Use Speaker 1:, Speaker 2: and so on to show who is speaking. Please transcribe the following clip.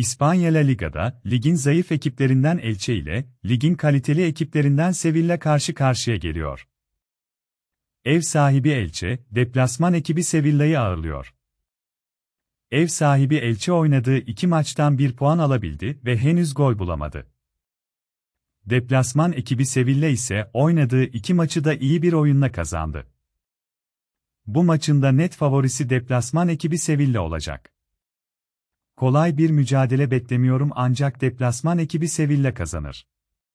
Speaker 1: İspanya La Liga'da, ligin zayıf ekiplerinden Elche ile, ligin kaliteli ekiplerinden Sevilla karşı karşıya geliyor. Ev sahibi Elche, deplasman ekibi Sevilla'yı ağırlıyor. Ev sahibi Elche oynadığı iki maçtan bir puan alabildi ve henüz gol bulamadı. Deplasman ekibi Sevilla ise oynadığı iki maçı da iyi bir oyunla kazandı. Bu maçında net favorisi deplasman ekibi Sevilla olacak. Kolay bir mücadele beklemiyorum ancak deplasman ekibi Sevilla kazanır.